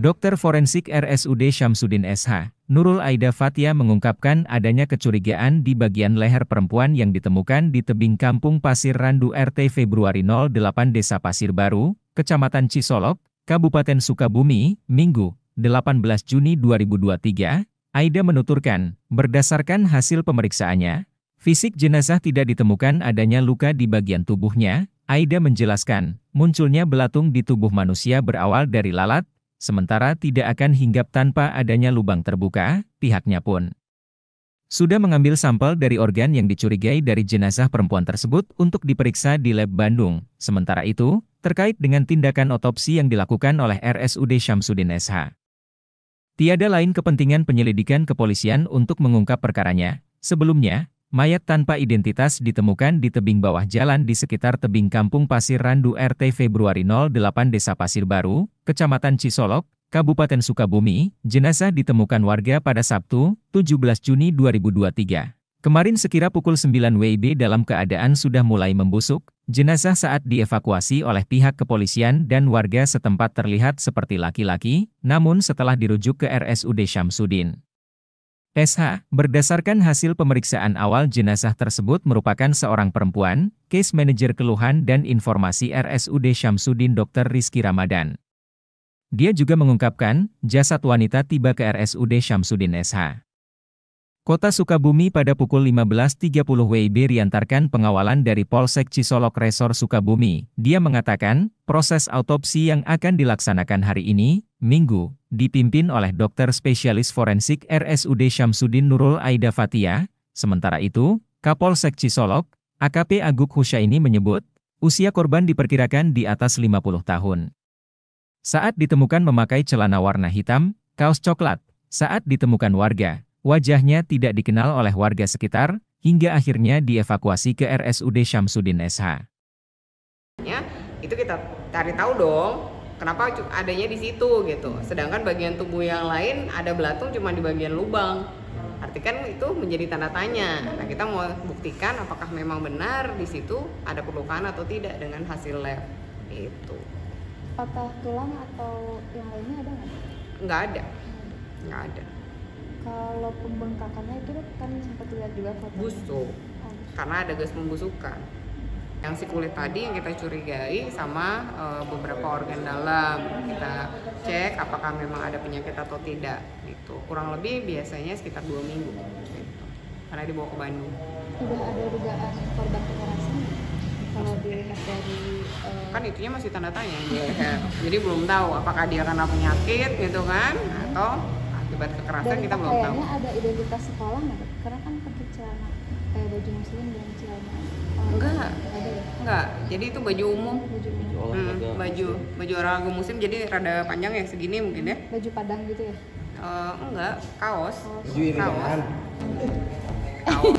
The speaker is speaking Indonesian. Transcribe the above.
Dokter forensik RSUD Syamsuddin SH, Nurul Aida Fatia mengungkapkan adanya kecurigaan di bagian leher perempuan yang ditemukan di tebing kampung Pasir Randu RT Februari 08 Desa Pasir Baru, Kecamatan Cisolok, Kabupaten Sukabumi, Minggu, 18 Juni 2023. Aida menuturkan, berdasarkan hasil pemeriksaannya, fisik jenazah tidak ditemukan adanya luka di bagian tubuhnya. Aida menjelaskan, munculnya belatung di tubuh manusia berawal dari lalat, sementara tidak akan hinggap tanpa adanya lubang terbuka, pihaknya pun sudah mengambil sampel dari organ yang dicurigai dari jenazah perempuan tersebut untuk diperiksa di lab Bandung. Sementara itu, terkait dengan tindakan otopsi yang dilakukan oleh RSUD Syamsuddin SH. Tiada lain kepentingan penyelidikan kepolisian untuk mengungkap perkaranya. Sebelumnya, Mayat tanpa identitas ditemukan di tebing bawah jalan di sekitar tebing Kampung Pasir Randu RT Februari 08 Desa Pasir Baru, Kecamatan Cisolok, Kabupaten Sukabumi, jenazah ditemukan warga pada Sabtu, 17 Juni 2023. Kemarin sekira pukul 9 WIB dalam keadaan sudah mulai membusuk, jenazah saat dievakuasi oleh pihak kepolisian dan warga setempat terlihat seperti laki-laki, namun setelah dirujuk ke RSUD Syamsuddin. SH, berdasarkan hasil pemeriksaan awal jenazah tersebut merupakan seorang perempuan, case manager keluhan dan informasi RSUD Syamsuddin Dr. Rizky Ramadan. Dia juga mengungkapkan, jasad wanita tiba ke RSUD Syamsuddin SH. Kota Sukabumi pada pukul 15.30 WIB diantarkan pengawalan dari Polsek Cisolok Resor Sukabumi. Dia mengatakan, proses autopsi yang akan dilaksanakan hari ini, Minggu, dipimpin oleh dokter spesialis forensik RSUD Syamsuddin Nurul Aida Fatia. Sementara itu, Kapolsek Cisolok, AKP Aguk Husya ini menyebut, usia korban diperkirakan di atas 50 tahun. Saat ditemukan memakai celana warna hitam, kaos coklat, saat ditemukan warga, Wajahnya tidak dikenal oleh warga sekitar, hingga akhirnya dievakuasi ke RSUD Syamsuddin SH. Ya, itu kita cari tahu dong, kenapa adanya di situ gitu. Sedangkan bagian tubuh yang lain ada belatung cuma di bagian lubang. Arti kan itu menjadi tanda tanya. Nah, kita mau buktikan apakah memang benar di situ ada perlukaan atau tidak dengan hasil lab itu. Patah tulang atau yang lainnya ada nggak? Nggak ada. Nggak ada kalau pembengkakannya itu kan sempat lihat juga fotonya busuk oh. karena ada gas membusukan yang si kulit tadi yang kita curigai sama e, beberapa organ dalam kita cek apakah memang ada penyakit atau tidak gitu kurang lebih biasanya sekitar dua minggu gitu. karena dibawa ke Bandung sudah ada dugaan korban kekerasan kalau dilihat dari uh... kan itunya masih tanda tanya jadi belum tahu apakah dia karena penyakit gitu kan atau akibat kekerasan Dan kita belum tahu. ada identitas sekolah nggak? Karena kan pakai celana kayak baju muslim dan celana. Enggak, oh, ya? enggak. Jadi itu baju umum. Baju, baju, hmm, baju, baju olahraga muslim jadi rada panjang ya segini mungkin ya. Baju padang gitu ya? Uh, enggak, kaos. Kaos. Baju kaos. kaos.